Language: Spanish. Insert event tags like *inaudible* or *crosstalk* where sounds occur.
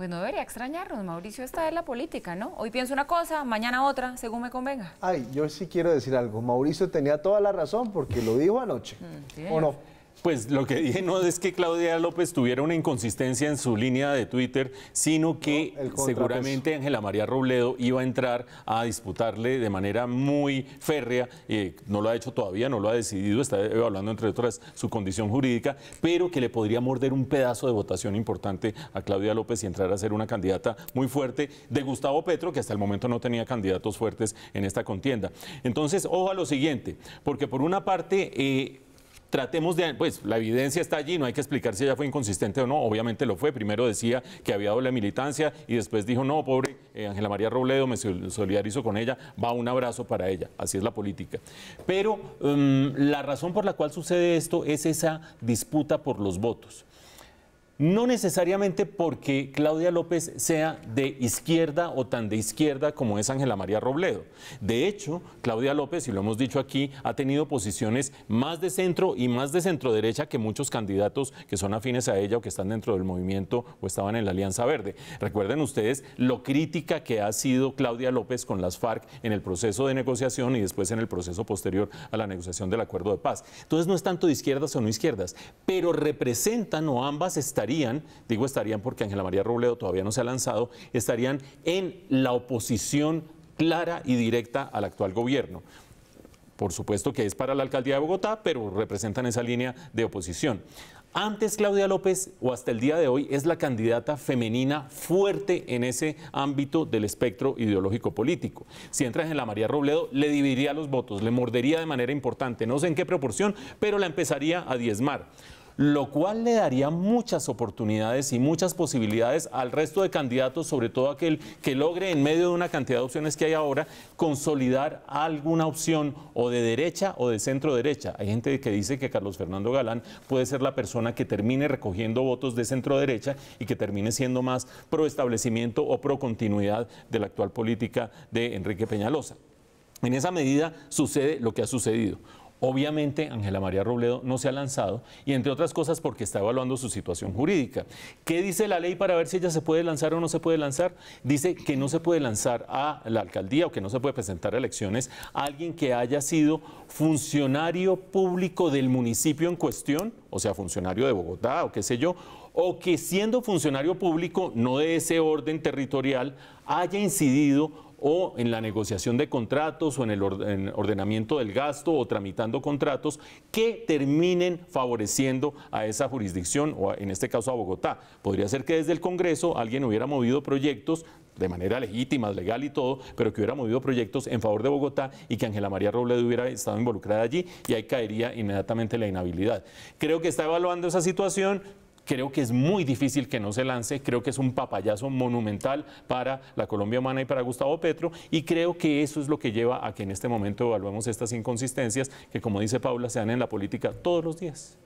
pues no debería extrañarnos, Mauricio, está es la política, ¿no? Hoy pienso una cosa, mañana otra, según me convenga. Ay, yo sí quiero decir algo. Mauricio tenía toda la razón porque lo dijo anoche. Mm, ¿O no? Pues lo que *laughs* dije no es que Claudia López tuviera una inconsistencia en su línea de Twitter, sino que seguramente Ángela María Robledo iba a entrar a disputarle de manera muy férrea, eh, no lo ha hecho todavía, no lo ha decidido, está evaluando entre otras su condición jurídica, pero que le podría morder un pedazo de votación importante a Claudia López y entrar a ser una candidata muy fuerte de Gustavo Petro, que hasta el momento no tenía candidatos fuertes en esta contienda. Entonces, ojo a lo siguiente, porque por una parte... Eh, tratemos de, pues la evidencia está allí, no hay que explicar si ella fue inconsistente o no, obviamente lo fue, primero decía que había doble militancia y después dijo, no, pobre eh, Ángela María Robledo, me solidarizo con ella, va un abrazo para ella, así es la política. Pero mm, la razón por la cual sucede esto es esa disputa por los votos no necesariamente porque Claudia López sea de izquierda o tan de izquierda como es Ángela María Robledo. De hecho, Claudia López, y lo hemos dicho aquí, ha tenido posiciones más de centro y más de centro derecha que muchos candidatos que son afines a ella o que están dentro del movimiento o estaban en la Alianza Verde. Recuerden ustedes lo crítica que ha sido Claudia López con las FARC en el proceso de negociación y después en el proceso posterior a la negociación del acuerdo de paz. Entonces no es tanto de izquierdas o no izquierdas, pero representan o ambas estarían estarían, digo estarían porque Ángela María Robledo todavía no se ha lanzado, estarían en la oposición clara y directa al actual gobierno. Por supuesto que es para la alcaldía de Bogotá, pero representan esa línea de oposición. Antes Claudia López, o hasta el día de hoy, es la candidata femenina fuerte en ese ámbito del espectro ideológico político. Si entra en María Robledo, le dividiría los votos, le mordería de manera importante, no sé en qué proporción, pero la empezaría a diezmar lo cual le daría muchas oportunidades y muchas posibilidades al resto de candidatos, sobre todo aquel que logre en medio de una cantidad de opciones que hay ahora, consolidar alguna opción o de derecha o de centro derecha. Hay gente que dice que Carlos Fernando Galán puede ser la persona que termine recogiendo votos de centro derecha y que termine siendo más pro establecimiento o pro continuidad de la actual política de Enrique Peñalosa. En esa medida sucede lo que ha sucedido. Obviamente, Ángela María Robledo no se ha lanzado y entre otras cosas porque está evaluando su situación jurídica. ¿Qué dice la ley para ver si ella se puede lanzar o no se puede lanzar? Dice que no se puede lanzar a la alcaldía o que no se puede presentar a elecciones a alguien que haya sido funcionario público del municipio en cuestión, o sea, funcionario de Bogotá o qué sé yo, o que siendo funcionario público no de ese orden territorial haya incidido o en la negociación de contratos o en el ordenamiento del gasto o tramitando contratos que terminen favoreciendo a esa jurisdicción o en este caso a Bogotá. Podría ser que desde el Congreso alguien hubiera movido proyectos de manera legítima, legal y todo, pero que hubiera movido proyectos en favor de Bogotá y que Ángela María Robledo hubiera estado involucrada allí y ahí caería inmediatamente la inhabilidad. Creo que está evaluando esa situación, Creo que es muy difícil que no se lance, creo que es un papayazo monumental para la Colombia humana y para Gustavo Petro, y creo que eso es lo que lleva a que en este momento evaluemos estas inconsistencias que, como dice Paula, se dan en la política todos los días.